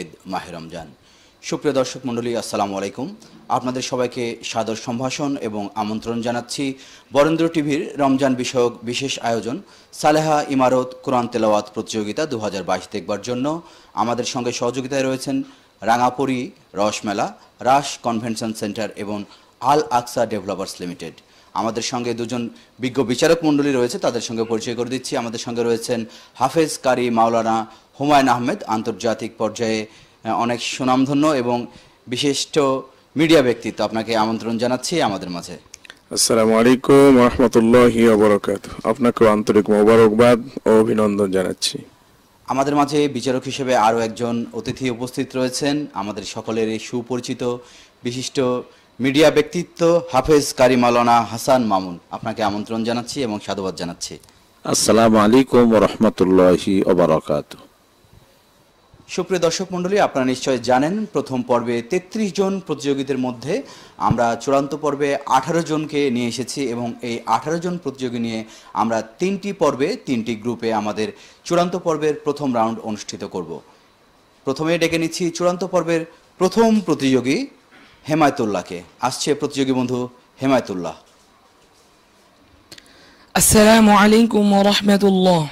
ঈদ মাহে রমজান সুপ্রিয় দর্শক মন্ডলী আসসালামু আলাইকুম আপনাদের সবাইকে সাদর সম্ভাষণ এবং আমন্ত্রণ জানাচ্ছি বরেন্দ্র টিভির রমজান বিষয়ক বিশেষ আয়োজন সালেহা ইমারত কোরআন তেলাওয়াত প্রতিযোগিতা দু হাজার বাইশ দেখবার জন্য আমাদের সঙ্গে সহযোগিতায় রয়েছেন রাঙাপুরি রসমেলা রাস কনভেনশন সেন্টার এবং আল আকসা ডেভেলপার্স লিমিটেড আমাদের সঙ্গে দুজন বিজ্ঞ বিচারক মণ্ডলী রয়েছে তাদের সঙ্গে পরিচয় করে দিচ্ছি আমাদের সঙ্গে রয়েছেন হাফেজ কারি মাওলানা হুমায়ুন আহমেদ আন্তর্জাতিক পর্যায়ে অনেক সুনামধন্য এবং বিশিষ্ট মিডিয়া ব্যক্তিত্ব আপনাকে আমন্ত্রণ জানাচ্ছি আমাদের মাঝে আসসালামু আলাইকুম রহমতুল্লাহ বরকাত আপনাকে আন্তরিক মোবারকবাদ ও অভিনন্দন জানাচ্ছি আমাদের মাঝে বিচারক হিসেবে আরও একজন অতিথি উপস্থিত রয়েছেন আমাদের সকলের সুপরিচিত বিশিষ্ট মিডিয়া ব্যক্তিত্ব হাফেজ কারি মালানা হাসান মামুন আপনাকে আমন্ত্রণ জানাচ্ছি এবং সাধুবাদ জানাচ্ছি আসসালামু আলাইকুম রহমতুল্লাহি বারাকাতু সুপ্রিয় দর্শক মণ্ডলী আপনারা নিশ্চয় জানেন প্রথম পর্বে ৩৩ জন প্রতিযোগীদের মধ্যে আমরা চূড়ান্ত পর্বে ১৮ জনকে নিয়ে এসেছি এবং এই ১৮ জন প্রতিযোগী নিয়ে আমরা তিনটি পর্বে তিনটি গ্রুপে আমাদের চূড়ান্ত পর্বের প্রথম রাউন্ড অনুষ্ঠিত করব প্রথমে ডেকে নিচ্ছি চূড়ান্ত পর্বের প্রথম প্রতিযোগী হেমায়তুল্লাহকে আসছে প্রতিযোগী বন্ধু হেমায়তুল্লাহ আসসালামু আলাইকুম রহমতুল্লাহ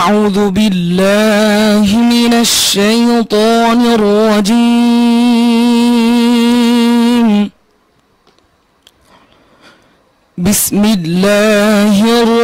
أعوذ بالله من الشيطان الرجيم بسم الله الرحمن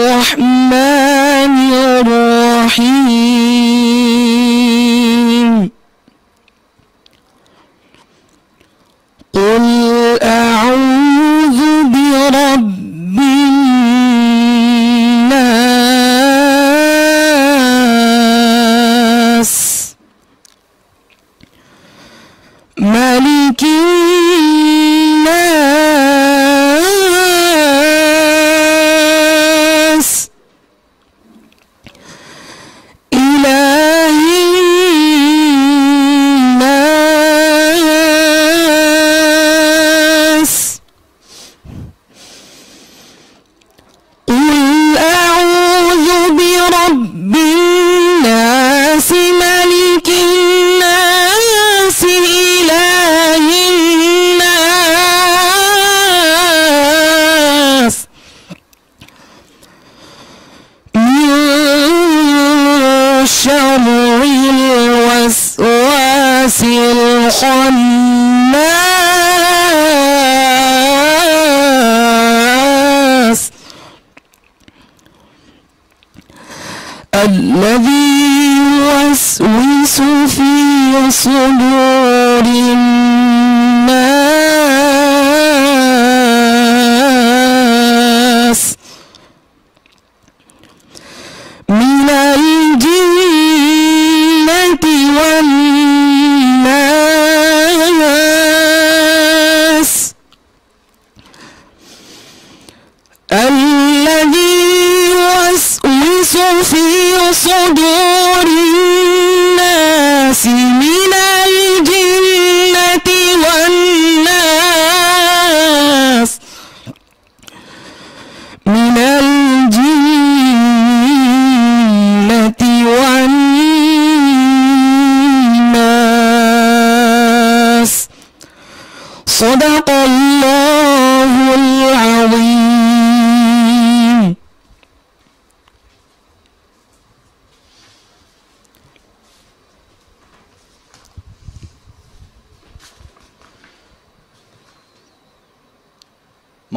الذي يوسوس في صدور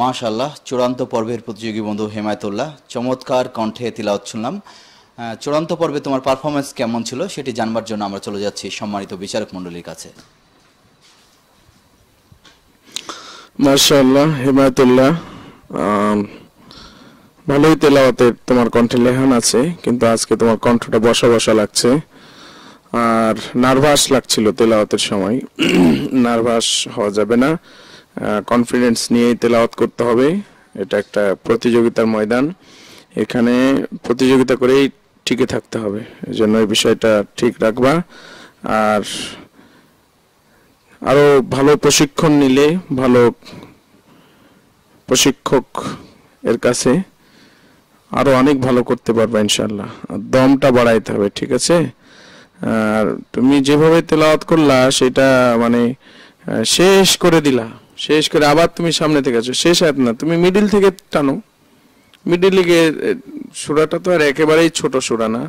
মাশাল্লাহ চূড়ান্ত পর্বের প্রতিযোগী বন্ধু হেমায়তুল্লাহ চমৎকার কণ্ঠে তিলাওত শুনলাম চূড়ান্ত পর্বে তোমার পারফরমেন্স কেমন ছিল সেটি জানবার জন্য আমরা চলে যাচ্ছি সম্মানিত বিচারক মণ্ডলীর কাছে মাশাল্লাহ হেমায়তুল্লাহ ভালোই তেলাওয়াতে তোমার কণ্ঠে লেহান আছে কিন্তু আজকে তোমার কণ্ঠটা বসা বসা লাগছে আর নার্ভাস লাগছিল তেলাওয়াতের সময় নার্ভাস হওয়া যাবে না কনফিডেন্স নিয়েই তেলাওয়াত করতে হবে এটা একটা প্রতিযোগিতার ময়দান এখানে প্রতিযোগিতা করেই টিকে থাকতে হবে এজন্য এই বিষয়টা ঠিক রাখবা আর আরও ভালো প্রশিক্ষণ নিলে ভালো প্রশিক্ষক এর কাছে আরও অনেক ভালো করতে পারবে ইনশাল্লাহ দমটা বাড়াইতে হবে ঠিক আছে আর তুমি যেভাবে তেলাওয়াত করলা সেটা মানে শেষ করে দিলা শেষ করে আবার তুমি সামনে থেকে আছো শেষ হাত না তুমি মিডিল থেকে টানো মিডিল লিগে সুরাটা তো আর একেবারেই ছোট সুরা না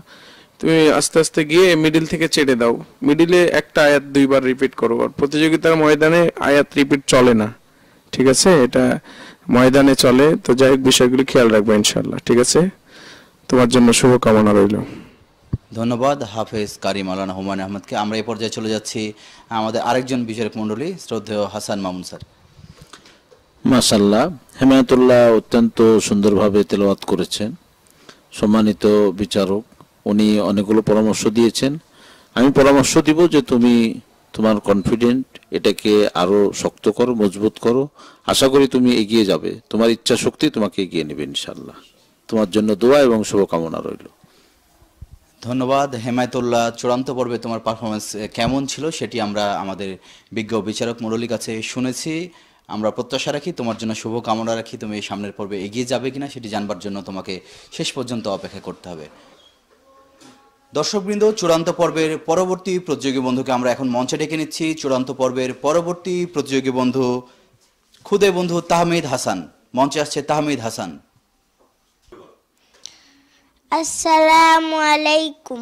তুমি আস্তে আস্তে গিয়ে মিডিল থেকে চেটে দাও মিডিলে একটা আয়াত দুইবার রিপিট করো আর প্রতিযোগিতার ময়দানে আয়াত রিপিট চলে না ঠিক আছে এটা ময়দানে চলে তো যাই হোক বিষয়গুলি খেয়াল রাখবো ইনশাল্লাহ ঠিক আছে তোমার জন্য শুভকামনা রইল ধন্যবাদ হাফেজ কারি মালানা হুমান আহমদকে আমরা এই পর্যায়ে চলে যাচ্ছি আমাদের আরেকজন বিচারক মন্ডলী শ্রদ্ধেয় হাসান মামুন স্যার মাসাল্লাহ হেমায়তুল্লাহ অত্যন্ত সুন্দরভাবে তেলবাদ করেছেন সম্মানিত বিচারক উনি অনেকগুলো পরামর্শ দিয়েছেন আমি পরামর্শ দিব যে তুমি তোমার কনফিডেন্ট এটাকে আরও শক্ত করো মজবুত করো আশা করি তুমি এগিয়ে যাবে তোমার ইচ্ছা শক্তি তোমাকে এগিয়ে নেবে ইনশাল্লাহ তোমার জন্য দোয়া এবং শুভকামনা রইল ধন্যবাদ হেমায়তুল্লাহ চূড়ান্ত পর্বে তোমার পারফরমেন্স কেমন ছিল সেটি আমরা আমাদের বিজ্ঞ বিচারক মুরলীর কাছে শুনেছি আমরা প্রত্যাশা রাখি তোমার জন্য শুভ কামনা রাখি তুমি এই সামনের পর্বে এগিয়ে যাবে কিনা সেটি জানবার জন্য তোমাকে শেষ পর্যন্ত অপেক্ষা করতে হবে দর্শকবৃন্দ চূড়ান্ত পর্বের পরবর্তী প্রতিযোগী বন্ধুকে আমরা এখন মঞ্চে ডেকে নিচ্ছি চূড়ান্ত পর্বের পরবর্তী প্রতিযোগী বন্ধু খুদে বন্ধু তাহমিদ হাসান মঞ্চে আসছে তাহমিদ হাসান আসসালামু আলাইকুম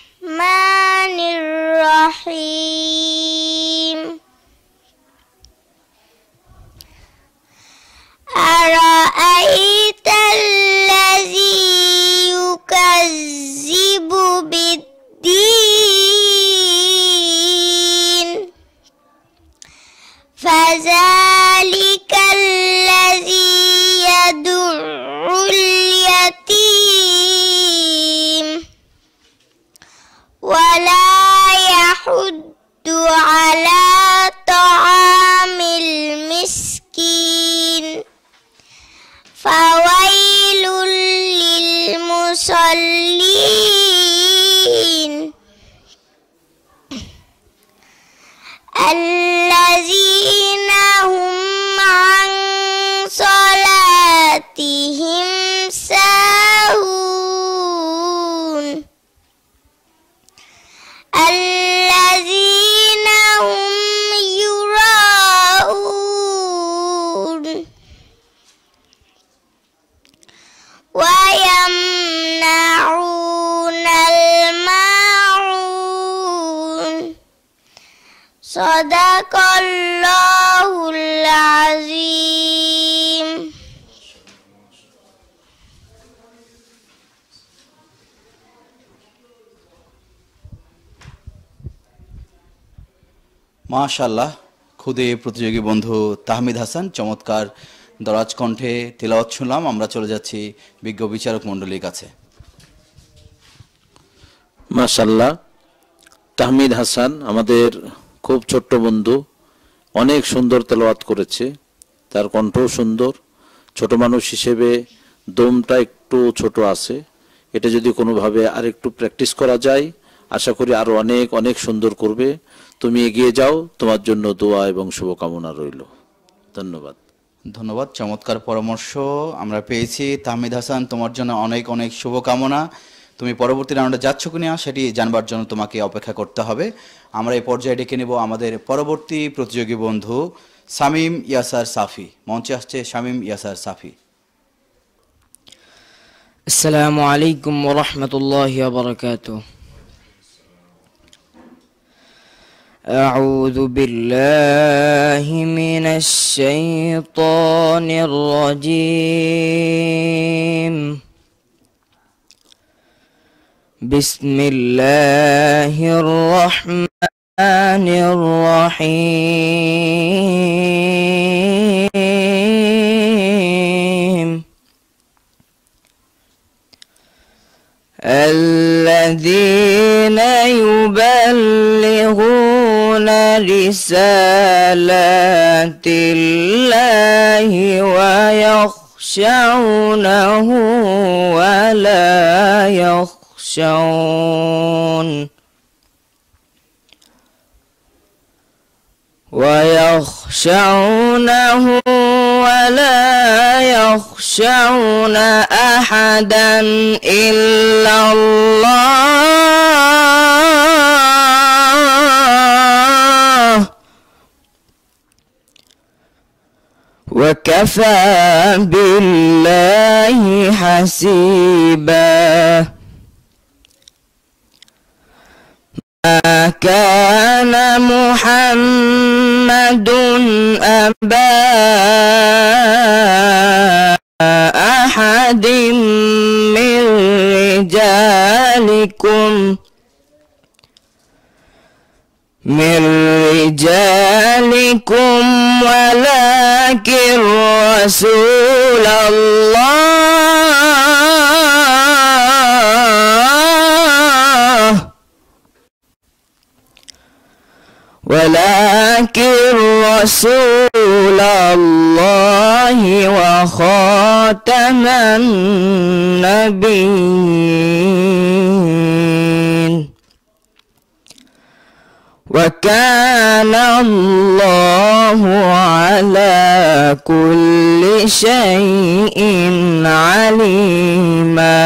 মাশাল্লাহ খুদে প্রতিযোগী বন্ধু তাহমিদ হাসান চমৎকার দরাজ কণ্ঠে তেলাওয়াত শুনলাম আমরা চলে যাচ্ছি বিজ্ঞ বিচারক মণ্ডলীর কাছে মাশাল্লাহ তাহমিদ হাসান আমাদের খুব ছোট্ট বন্ধু অনেক সুন্দর তেলাওয়াত করেছে তার কণ্ঠও সুন্দর ছোট মানুষ হিসেবে দমটা একটু ছোট আছে এটা যদি কোনোভাবে আর একটু প্র্যাকটিস করা যায় আশা করি আরও অনেক অনেক সুন্দর করবে তুমি এগিয়ে যাও তোমার জন্য দোয়া এবং শুভকামনা রইল ধন্যবাদ ধন্যবাদ চমৎকার পরামর্শ আমরা পেয়েছি তাহমিদ হাসান তোমার জন্য অনেক অনেক শুভকামনা তুমি পরবর্তী রাউন্ডে যাচ্ছ কি না সেটি জানবার জন্য তোমাকে অপেক্ষা করতে হবে আমরা এই পর্যায়ে ডেকে নেব আমাদের পরবর্তী প্রতিযোগী বন্ধু শামীম ইয়াসার সাফি মঞ্চে আসছে শামীম ইয়াসার সাফি আসসালামু আলাইকুম রহমতুল্লাহ বারকাতুহ أعوذ بالله من الشيطان الرجيم بسم الله الرحمن الرحيم الذين يبلغون بلغنا رسالات الله ويخشونه ولا يخشون ويخشونه ولا يخشون أحدا إلا الله وكفى بالله حسيبا ما كان محمد أبا أحد من رجالكم من رجالكم ولكن رسول الله ولكن رسول الله وخاتم النبيين وكان الله على كل شيء عليما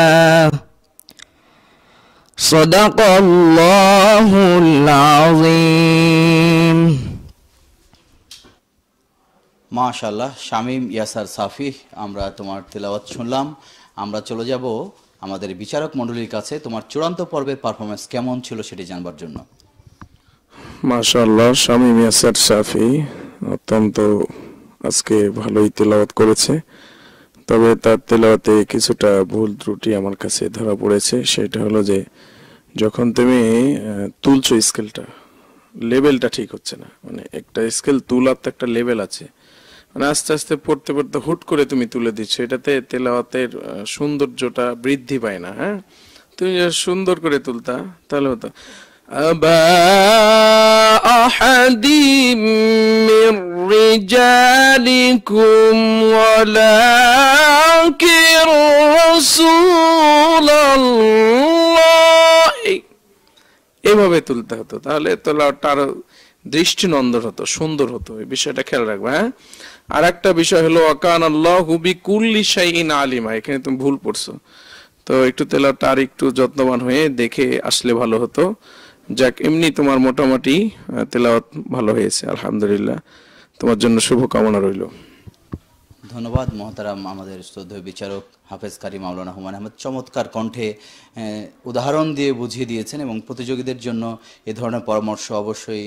صدق الله العظيم মাশাল্লাহ শামীম ইয়াসার সাফি আমরা তোমার তেলাওয়াত শুনলাম আমরা চলে যাব আমাদের বিচারক মণ্ডলীর কাছে তোমার চূড়ান্ত পর্বের পারফরমেন্স কেমন ছিল সেটি জানবার জন্য মাশাল্লাহ স্বামী মিয়াসার সাফি অত্যন্ত আজকে ভালোই তেলাওয়াত করেছে তবে তার তেলাওয়াতে কিছুটা ভুল ত্রুটি আমার কাছে ধরা পড়েছে সেটা হলো যে যখন তুমি তুলছো স্কেলটা লেভেলটা ঠিক হচ্ছে না মানে একটা স্কেল তুলার তো একটা লেভেল আছে মানে আস্তে আস্তে পড়তে পড়তে হুট করে তুমি তুলে দিচ্ছ এটাতে তেলাওয়াতের সৌন্দর্যটা বৃদ্ধি পায় না হ্যাঁ তুমি সুন্দর করে তুলতা তাহলে হতো أبا أحد من رجالكم ولكن رسول الله এভাবে তুলতে হতো তাহলে তোলাটা আরো দৃষ্টিনন্দন হতো সুন্দর হতো এই বিষয়টা খেয়াল রাখবে হ্যাঁ আর একটা বিষয় হলো অকান আল্লাহ হুবি কুল্লি শাইন আলিমা এখানে তুমি ভুল পড়ছো তো একটু তেলাটা আর একটু যত্নবান হয়ে দেখে আসলে ভালো হতো যাক এমনি তোমার মোটামুটি তেলাওয়াত ভালো হয়েছে আলহামদুলিল্লাহ তোমার জন্য শুভকামনা রইল ধন্যবাদ মহতারাম আমাদের শ্রদ্ধেয় বিচারক হাফেজ কারি মাওলানা হুমান আহমদ চমৎকার কণ্ঠে উদাহরণ দিয়ে বুঝিয়ে দিয়েছেন এবং প্রতিযোগীদের জন্য এ ধরনের পরামর্শ অবশ্যই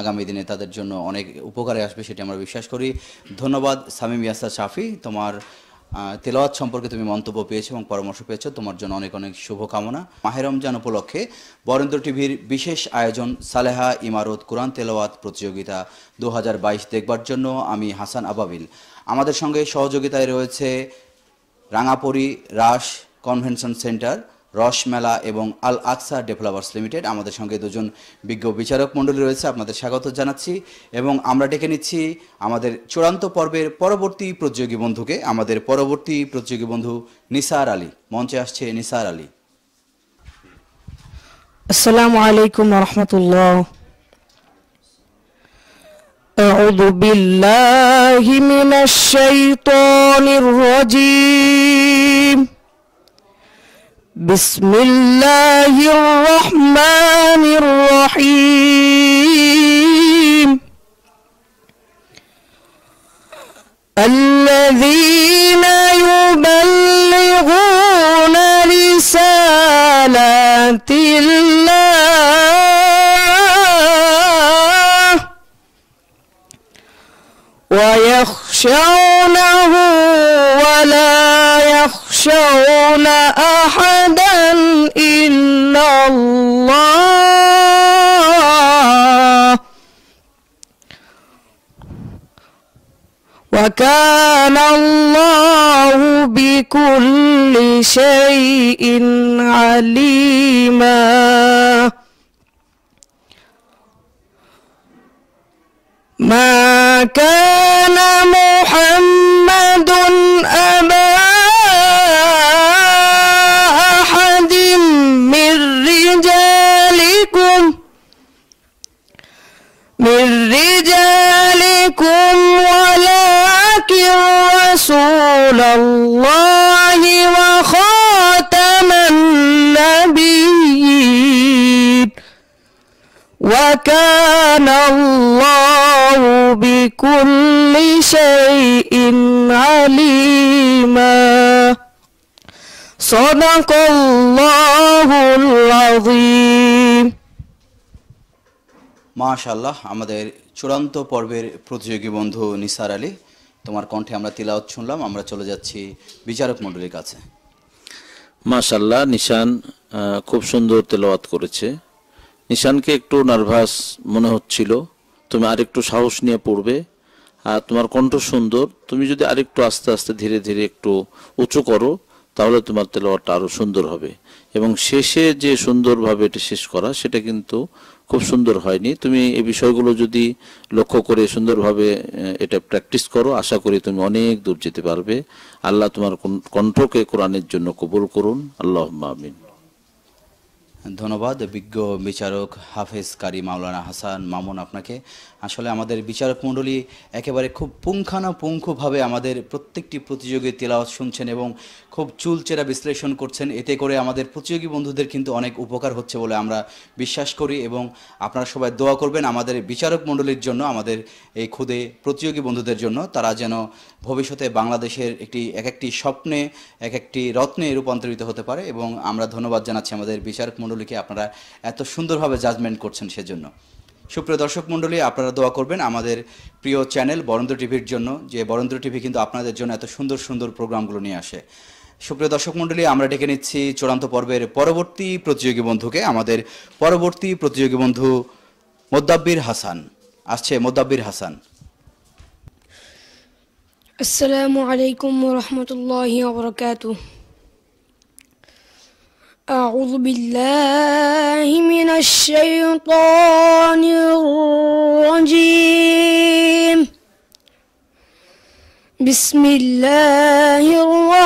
আগামী দিনে তাদের জন্য অনেক উপকারে আসবে সেটি আমরা বিশ্বাস করি ধন্যবাদ সামিম ইয়াসা শাফি তোমার তেলাওয়াত সম্পর্কে তুমি মন্তব্য পেয়েছো এবং পরামর্শ পেয়েছো তোমার জন্য অনেক অনেক শুভকামনা মাহের রমজান উপলক্ষে বরেন্দ্র টিভির বিশেষ আয়োজন সালেহা ইমারত কোরআন তেলাওয়াত প্রতিযোগিতা দু দেখবার জন্য আমি হাসান আবাবিল আমাদের সঙ্গে সহযোগিতায় রয়েছে রাঙাপুরি রাস কনভেনশন সেন্টার রসমেলা এবং আল আকসা ডেভেলপার্স লিমিটেড আমাদের সঙ্গে দুজন বিজ্ঞ বিচারক মণ্ডলী রয়েছে আপনাদের স্বাগত জানাচ্ছি এবং আমরা ডেকে নিচ্ছি আমাদের চূড়ান্ত পর্বের পরবর্তী প্রতিযোগী বন্ধুকে আমাদের পরবর্তী প্রতিযোগী বন্ধু নিসার আলী মঞ্চে আসছে নিসার আলী আসসালামু আলাইকুম রহমতুল্লাহ أعوذ بالله من الشيطان الرجيم بسم الله الرحمن الرحيم الذين يبلغون رسالات الله ويخشونه ولا يخ يخشون أحدا إلا الله وكان الله بكل شيء عليما ما كان محمد أبدا رسول الله وخاتم النبيين وكان الله بكل شيء عليما صدق الله العظيم মাশাল্লাহ আমাদের চূড়ান্ত পর্বের প্রতিযোগী বন্ধু নিসার আলী তোমার কণ্ঠে আমরা তিলাওত শুনলাম আমরা চলে যাচ্ছি বিচারক মন্ডলীর কাছে মাশাল্লাহ নিশান খুব সুন্দর তেলাওয়াত করেছে নিশানকে একটু নার্ভাস মনে হচ্ছিল তুমি আরেকটু সাহস নিয়ে পড়বে আর তোমার কণ্ঠ সুন্দর তুমি যদি আরেকটু আস্তে আস্তে ধীরে ধীরে একটু উঁচু করো তাহলে তোমার তেলাওয়াতটা আরও সুন্দর হবে এবং শেষে যে সুন্দরভাবে এটা শেষ করা সেটা কিন্তু খুব সুন্দর হয়নি তুমি এই বিষয়গুলো যদি লক্ষ্য করে সুন্দরভাবে এটা প্র্যাকটিস করো আশা করি তুমি অনেক দূর যেতে পারবে আল্লাহ তোমার কণ্ঠকে কোরআনের জন্য কবুল করুন আল্লাহ আমিন ধন্যবাদ বিজ্ঞ বিচারক হাফেজ কারি মাওলানা হাসান মামুন আপনাকে আসলে আমাদের বিচারক মণ্ডলী একেবারে খুব পুঙ্খানুপুঙ্খভাবে আমাদের প্রত্যেকটি প্রতিযোগী তেলাওয়াত শুনছেন এবং খুব চুলচেরা বিশ্লেষণ করছেন এতে করে আমাদের প্রতিযোগী বন্ধুদের কিন্তু অনেক উপকার হচ্ছে বলে আমরা বিশ্বাস করি এবং আপনারা সবাই দোয়া করবেন আমাদের বিচারক মণ্ডলীর জন্য আমাদের এই খুদে প্রতিযোগী বন্ধুদের জন্য তারা যেন ভবিষ্যতে বাংলাদেশের একটি এক একটি স্বপ্নে এক একটি রত্নে রূপান্তরিত হতে পারে এবং আমরা ধন্যবাদ জানাচ্ছি আমাদের বিচারক মণ্ডলীকে আপনারা এত সুন্দরভাবে জাজমেন্ট করছেন সেজন্য সুপ্রিয় দর্শক মণ্ডলী আপনারা দোয়া করবেন আমাদের প্রিয় চ্যানেল বরেন্দ্র টিভির জন্য যে বরেন্দ্র টিভি কিন্তু আপনাদের জন্য এত সুন্দর সুন্দর প্রোগ্রামগুলো নিয়ে আসে সুপ্রিয় দর্শক মন্ডলী আমরা ডেকে নিচ্ছি চূড়ান্ত পর্বের পরবর্তী প্রতিযোগী বন্ধুকে আমাদের পরবর্তী প্রতিযোগী বন্ধু মোদ্দাব্বির হাসান আসছে মোদ্দাব্বির হাসান আসসালামু আলাইকুম রহমতুল্লাহ বরকাত أعوذ بالله من الشيطان الرجيم بسم الله الرحمن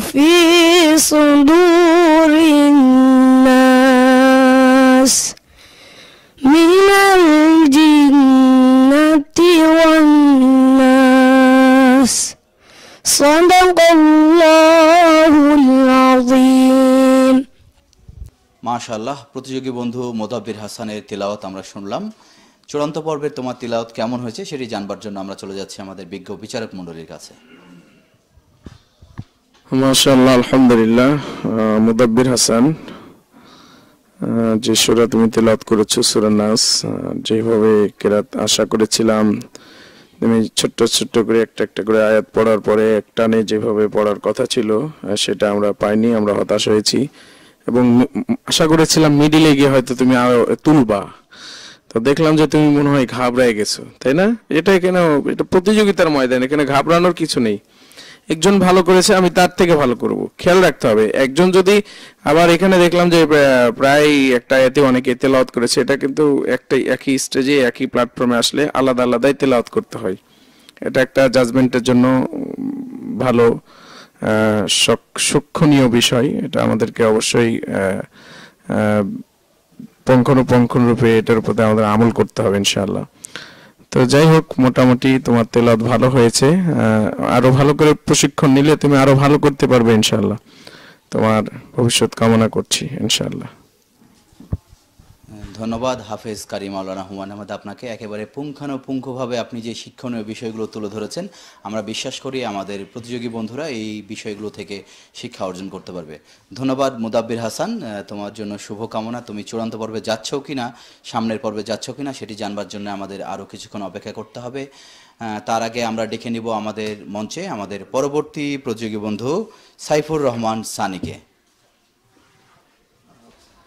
في صدور الناس من الجنة والناس صدق الله العظيم মাশাআল্লাহ প্রতিযোগী বন্ধু মোদাব্বির হাসানের তেলাওয়াত আমরা শুনলাম চূড়ান্ত পর্বে তোমার তিলাওত কেমন হয়েছে সেটি জানবার জন্য আমরা চলে যাচ্ছি আমাদের বিজ্ঞ বিচারক মণ্ডলীর কাছে মাশাল্লাহ আলহামদুলিল্লাহ মুদাব্বির হাসান যে সুরা তুমি তেলাত করেছো সুরা নাস যেভাবে কেরাত আশা করেছিলাম তুমি ছোট্ট ছোট্ট করে একটা একটা করে আয়াত পড়ার পরে একটানে যেভাবে পড়ার কথা ছিল সেটা আমরা পাইনি আমরা হতাশ হয়েছি এবং আশা করেছিলাম মিডিলে গিয়ে হয়তো তুমি আরো তুলবা তো দেখলাম যে তুমি মনে হয় ঘাবড়ায় গেছো তাই না এটা কেন এটা প্রতিযোগিতার ময়দান এখানে ঘাবড়ানোর কিছু নেই একজন ভালো করেছে আমি তার থেকে ভালো করব খেয়াল রাখতে হবে একজন যদি আবার এখানে দেখলাম যে প্রায় একটা এতে অনেকে তেলাওয়াত করেছে এটা কিন্তু একটাই একই স্টেজে একই প্ল্যাটফর্মে আসলে আলাদা আলাদাই তেলাওয়াত করতে হয় এটা একটা জাজমেন্টের জন্য ভালো সক্ষণীয় বিষয় এটা আমাদেরকে অবশ্যই পঙ্খানুপঙ্খন রূপে এটার উপরে আমাদের আমল করতে হবে ইনশাআল্লাহ তো যাই হোক মোটামুটি তোমার তেলাত ভালো হয়েছে আরো ভালো করে প্রশিক্ষণ নিলে তুমি আরো ভালো করতে পারবে ইনশাল্লাহ তোমার ভবিষ্যৎ কামনা করছি ইনশাল্লাহ ধন্যবাদ হাফেজ কারিম আল্লাহ রহমান আহমদ আপনাকে একেবারে পুঙ্খানুপুঙ্খভাবে আপনি যে শিক্ষণীয় বিষয়গুলো তুলে ধরেছেন আমরা বিশ্বাস করি আমাদের প্রতিযোগী বন্ধুরা এই বিষয়গুলো থেকে শিক্ষা অর্জন করতে পারবে ধন্যবাদ মুদাব্বির হাসান তোমার জন্য শুভকামনা তুমি চূড়ান্ত পর্বে যাচ্ছ কি না সামনের পর্বে যাচ্ছ কি না সেটি জানবার জন্য আমাদের আরও কিছুক্ষণ অপেক্ষা করতে হবে তার আগে আমরা ডেকে নিব আমাদের মঞ্চে আমাদের পরবর্তী প্রতিযোগী বন্ধু সাইফুর রহমান সানিকে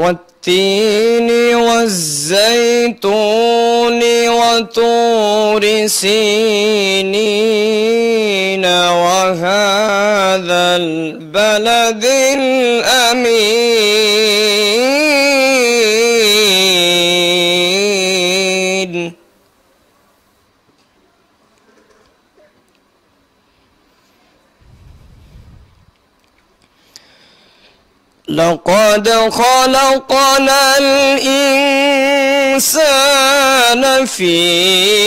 والتين والزيتون وطور سينين وهذا البلد الأمين لقد خلقنا الإنسان في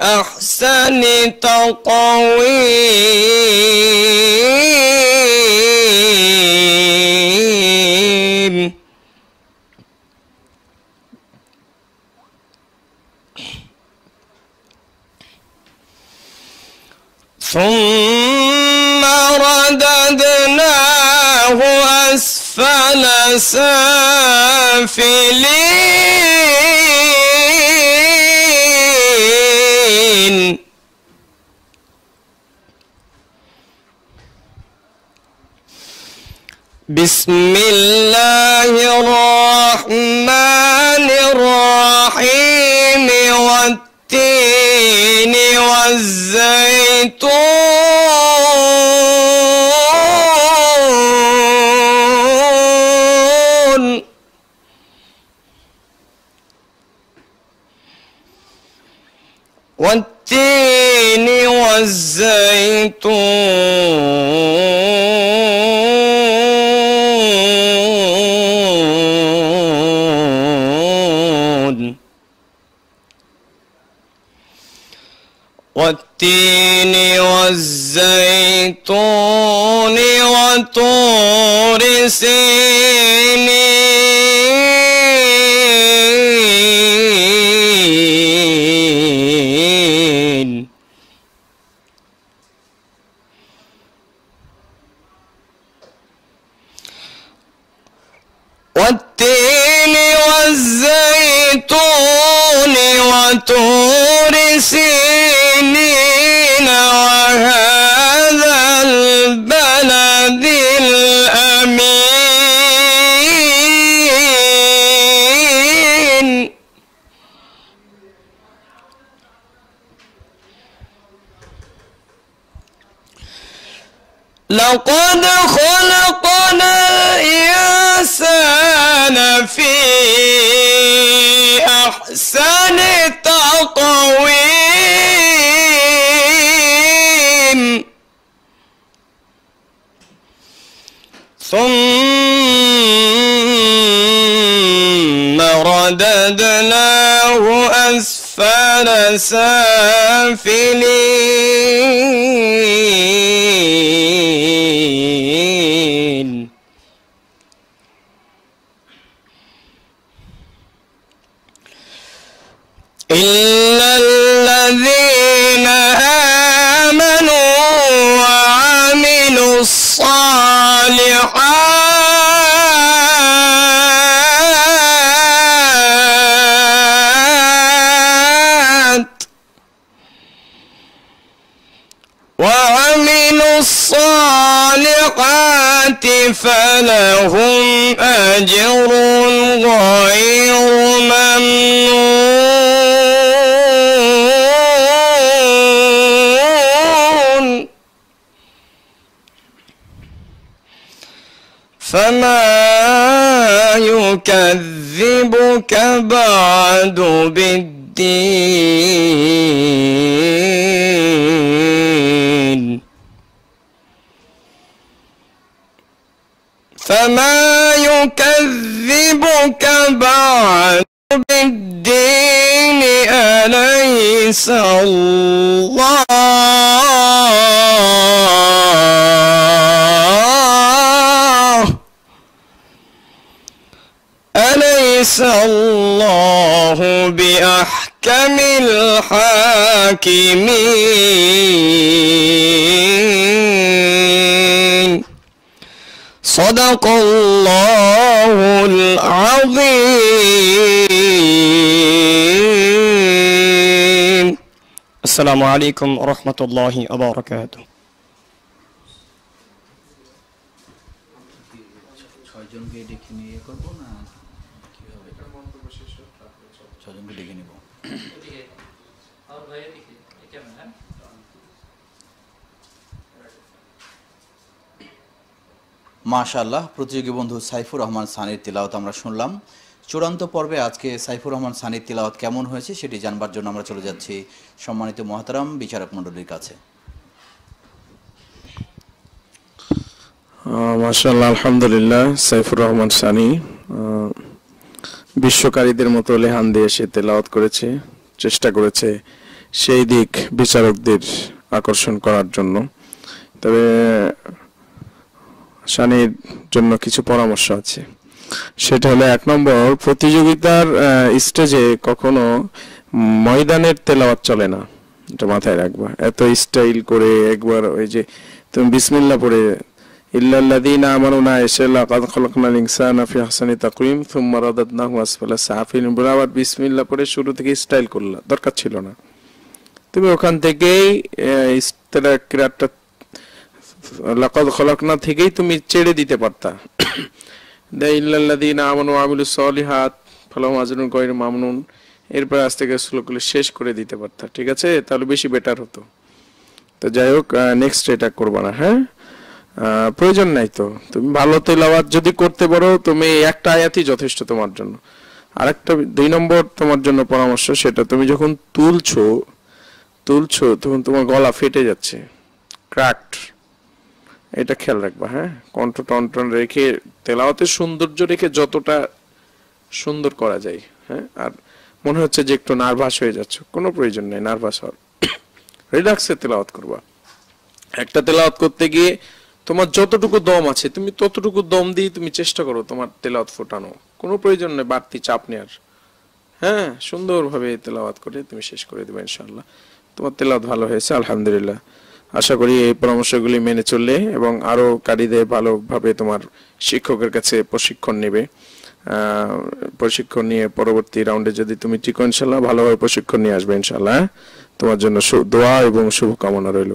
أحسن تقويم ثم رددناه أسفل سافلين بسم الله الرحمن الرحيم والتين والزيتون والتين والزيتون والتين والزيتون وطور سينين لقد خلقنا الإنسان في أحسن تقويم ثم رددناه أسفل سافلين إلا الذين آمنوا وعملوا الصالحات وعملوا الصالحات فلهم أجر غير ممنون فما يكذبك بعد بالدين فما يكذبك بعد بالدين أليس الله أليس الله بأحكم الحاكمين صدق الله العظيم السلام عليكم ورحمة الله وبركاته ছজনকে ডেকে হ্যাঁ? মাশাল্লাহ প্রতিযোগী বন্ধু সাইফুর রহমান সানির তিলাওত আমরা শুনলাম চূড়ান্ত পর্বে আজকে সাইফুর রহমান সানির তিলাওয়াত কেমন হয়েছে সেটি জানবার জন্য আমরা চলে যাচ্ছি সম্মানিত মহাতারাম বিচারক মণ্ডলীর কাছে মাশাল্লাহ আলহামদুলিল্লাহ সাইফুর রহমান সানি বিশ্বকারীদের মতো লেহান দিয়ে সে তেলাওয়াত করেছে চেষ্টা করেছে সেই দিক বিচারকদের আকর্ষণ করার জন্য তবে সানির জন্য কিছু পরামর্শ আছে সেটা হলো এক নম্বর প্রতিযোগিতার স্টেজে কখনো ময়দানের তেলাওয়াত চলে না এটা মাথায় রাখবা এত স্টাইল করে একবার ওই যে তুমি বিসমিল্লা পরে ইল্লাল্লাযীনা আমানু না ইশাল্লাহ কাদ খলকনাল ইনসানা ফি আহসানি তাকওয়িম সুম্মা রাদাদনাহু আসফালা সাফিলিন বলে আবার বিসমিল্লাহ পড়ে শুরু থেকে স্টাইল করলা দরকার ছিল না তুমি ওখান থেকেই ক্রিয়াটা লাকাদ থেকেই তুমি চেড়ে দিতে পারতা দা ইল্লাল্লাযীনা আমানু আমিলু সলিহাত ফলাম আজরুন কয়ের মামনুন এরপর আজ থেকে শ্লোকগুলো শেষ করে দিতে পারতা ঠিক আছে তাহলে বেশি বেটার হতো তো যাই হোক নেক্সট এটা করবা না হ্যাঁ প্রয়োজন নাই তো তুমি ভালো তেলাওয়াত যদি করতে পারো তুমি একটা আয়াতই যথেষ্ট তোমার জন্য আর একটা দুই নম্বর তোমার জন্য পরামর্শ সেটা তুমি যখন তুলছো তুলছো তখন তোমার গলা ফেটে যাচ্ছে ক্র্যাক্ট এটা খেয়াল রাখবা হ্যাঁ কণ্ঠ টন রেখে তেলাওয়াতে সৌন্দর্য রেখে যতটা সুন্দর করা যায় হ্যাঁ আর মনে হচ্ছে যে একটু নার্ভাস হয়ে যাচ্ছে কোনো প্রয়োজন নেই নার্ভাস হওয়ার রিল্যাক্সে তেলাওয়াত করবা একটা তেলাওয়াত করতে গিয়ে তোমার যতটুকু দম আছে তুমি ততটুকু দম দিয়ে তুমি চেষ্টা করো তোমার তেলাওয়াত ফোটানো কোনো প্রয়োজন নেই বাড়তি চাপ নেওয়ার হ্যাঁ সুন্দরভাবে তেলাওয়াত করে তুমি শেষ করে দেবে ইনশাল্লাহ তোমার তেলাওয়াত ভালো হয়েছে আলহামদুলিল্লাহ আশা করি এই পরামর্শগুলি মেনে চললে এবং আরও কারিদের ভালোভাবে তোমার শিক্ষকের কাছে প্রশিক্ষণ নেবে প্রশিক্ষণ নিয়ে পরবর্তী রাউন্ডে যদি তুমি টিকো ইনশাল্লাহ ভালোভাবে প্রশিক্ষণ নিয়ে আসবে ইনশাল্লাহ তোমার জন্য দোয়া এবং শুভকামনা রইল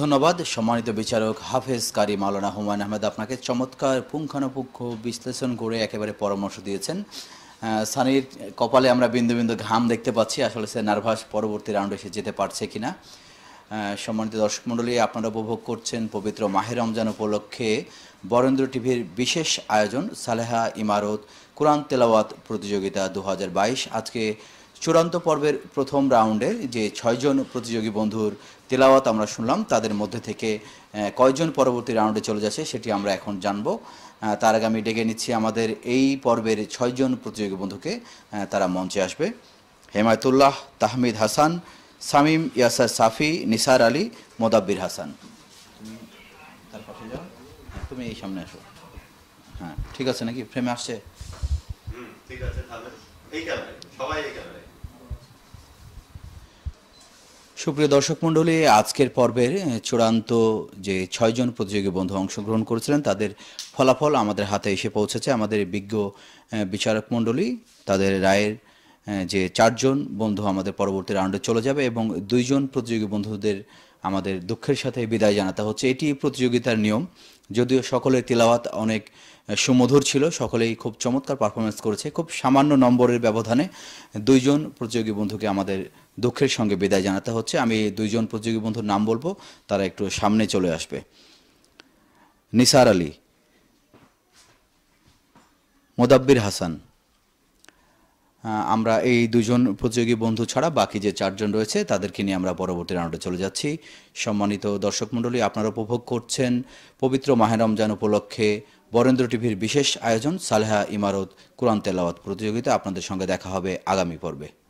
ধন্যবাদ সম্মানিত বিচারক হাফেজ কারি মালানা হুমায়ুন আহমেদ আপনাকে চমৎকার পুঙ্খানুপুঙ্খ বিশ্লেষণ করে একেবারে পরামর্শ দিয়েছেন সানির কপালে আমরা বিন্দু বিন্দু ঘাম দেখতে পাচ্ছি আসলে সে নার্ভাস পরবর্তী রাউন্ডে এসে যেতে পারছে কিনা সম্মানিত দর্শক মণ্ডলী আপনারা উপভোগ করছেন পবিত্র মাহের রমজান উপলক্ষে বরেন্দ্র টিভির বিশেষ আয়োজন সালেহা ইমারত কোরআন তেলাওয়াত প্রতিযোগিতা দু আজকে চূড়ান্ত পর্বের প্রথম রাউন্ডে যে ছয়জন প্রতিযোগী বন্ধুর তেলাওয়াত আমরা শুনলাম তাদের মধ্যে থেকে কয়জন পরবর্তী রাউন্ডে চলে যাচ্ছে সেটি আমরা এখন জানব তার আগে আমি ডেকে নিচ্ছি আমাদের এই পর্বের ছয়জন প্রতিযোগী বন্ধুকে তারা মঞ্চে আসবে হেমায়তুল্লাহ তাহমিদ হাসান সামিম ইয়াসার সাফি নিসার আলী মোদাব্বির হাসান তুমি এই সামনে আসো হ্যাঁ ঠিক আছে নাকি ফ্রেমে আসছে ঠিক আছে তাহলে এই সবাই এই ক্যামেরায় সুপ্রিয় দর্শক মন্ডলী আজকের পর্বের চূড়ান্ত যে ছয়জন প্রতিযোগী বন্ধু অংশগ্রহণ করেছিলেন তাদের ফলাফল আমাদের হাতে এসে পৌঁছেছে আমাদের বিজ্ঞ বিচারক মণ্ডলী তাদের রায়ের যে চারজন বন্ধু আমাদের পরবর্তী রাউন্ডে চলে যাবে এবং দুইজন প্রতিযোগী বন্ধুদের আমাদের দুঃখের সাথে বিদায় জানাতে হচ্ছে এটি প্রতিযোগিতার নিয়ম যদিও সকলের তিলাওয়াত অনেক সুমধুর ছিল সকলেই খুব চমৎকার পারফরমেন্স করেছে খুব সামান্য নম্বরের ব্যবধানে দুইজন প্রতিযোগী বন্ধুকে আমাদের দুঃখের সঙ্গে বিদায় জানাতে হচ্ছে আমি দুইজন প্রতিযোগী বন্ধুর নাম বলবো তারা একটু সামনে চলে আসবে নিসার আলী মোদাব্বির হাসান আমরা এই দুজন প্রতিযোগী বন্ধু ছাড়া বাকি যে চারজন রয়েছে তাদেরকে নিয়ে আমরা পরবর্তী রাউন্ডে চলে যাচ্ছি সম্মানিত দর্শক মণ্ডলী আপনারা উপভোগ করছেন পবিত্র মাহের রমজান উপলক্ষে বরেন্দ্র টিভির বিশেষ আয়োজন সালেহা ইমারত কোরআন তেলাওয়াত প্রতিযোগিতা আপনাদের সঙ্গে দেখা হবে আগামী পর্বে